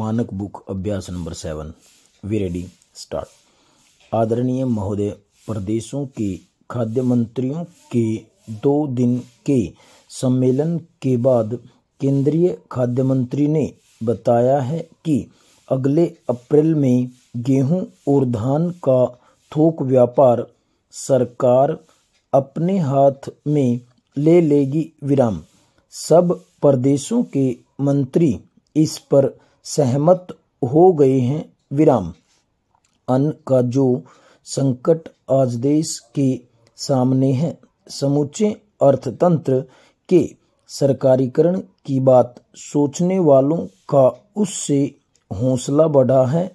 मानक बुक अभ्यास नंबर सेवन वी रेडी स्टार्ट आदरणीय महोदय प्रदेशों के खाद्य मंत्रियों के दो दिन के सम्मेलन के बाद केंद्रीय खाद्य मंत्री ने बताया है कि अगले अप्रैल में गेहूं और धान का थोक व्यापार सरकार अपने हाथ में ले लेगी विराम सब प्रदेशों के मंत्री इस पर सहमत हो गए हैं विराम अन्न का जो संकट आज देश के सामने है समूचे अर्थतंत्र के सरकारीकरण की बात सोचने वालों का उससे हौसला बढ़ा है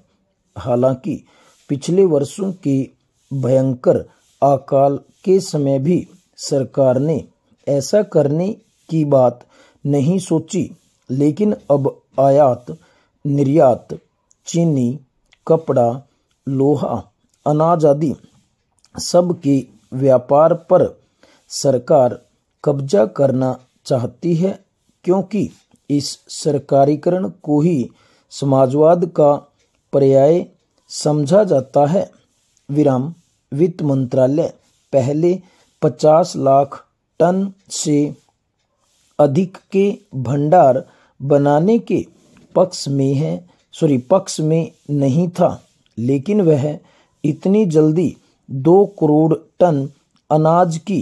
हालांकि पिछले वर्षों के भयंकर अकाल के समय भी सरकार ने ऐसा करने की बात नहीं सोची लेकिन अब आयात निर्यात चीनी कपड़ा लोहा अनाज आदि सब के व्यापार पर सरकार कब्जा करना चाहती है क्योंकि इस सरकारीकरण को ही समाजवाद का पर्याय समझा जाता है विराम वित्त मंत्रालय पहले 50 लाख टन से अधिक के भंडार बनाने के पक्ष में है सॉरी पक्ष में नहीं था लेकिन वह इतनी जल्दी दो करोड़ टन अनाज की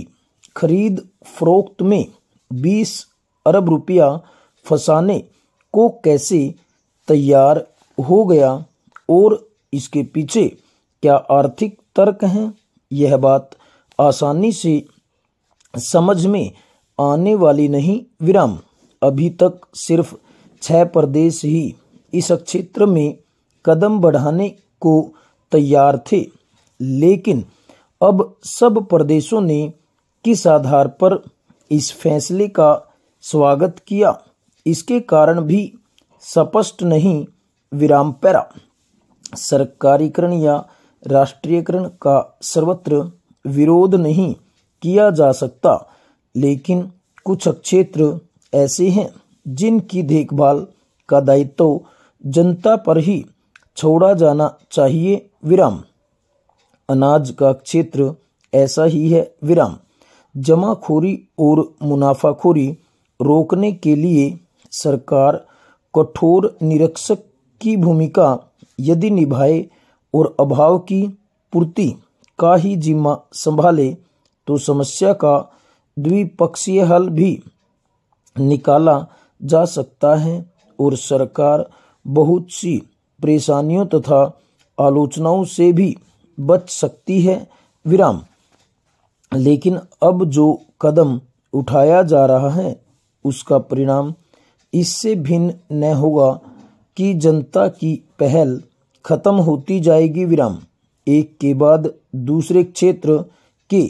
खरीद फरोख्त में बीस अरब रुपया फंसाने को कैसे तैयार हो गया और इसके पीछे क्या आर्थिक तर्क हैं यह बात आसानी से समझ में आने वाली नहीं विराम अभी तक सिर्फ छह प्रदेश ही इस क्षेत्र में कदम बढ़ाने को तैयार थे लेकिन अब सब प्रदेशों ने किस आधार पर इस फैसले का स्वागत किया इसके कारण भी स्पष्ट नहीं विराम पैरा सरकारीकरण या राष्ट्रीयकरण का सर्वत्र विरोध नहीं किया जा सकता लेकिन कुछ क्षेत्र ऐसे हैं जिनकी देखभाल का दायित्व जनता पर ही छोड़ा जाना चाहिए विराम अनाज का क्षेत्र ऐसा ही है विराम जमाखोरी और मुनाफाखोरी रोकने के लिए सरकार कठोर निरीक्षक की भूमिका यदि निभाए और अभाव की पूर्ति का ही जिम्मा संभाले तो समस्या का द्विपक्षीय हल भी निकाला जा सकता है और सरकार बहुत सी परेशानियों तथा आलोचनाओं से भी बच सकती है विराम लेकिन अब जो कदम उठाया जा रहा है उसका परिणाम इससे भिन्न न होगा कि जनता की पहल खत्म होती जाएगी विराम एक के बाद दूसरे क्षेत्र के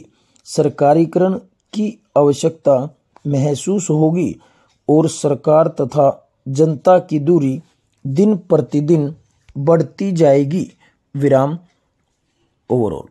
सरकारीकरण की आवश्यकता महसूस होगी और सरकार तथा जनता की दूरी दिन प्रतिदिन बढ़ती जाएगी विराम ओवरऑल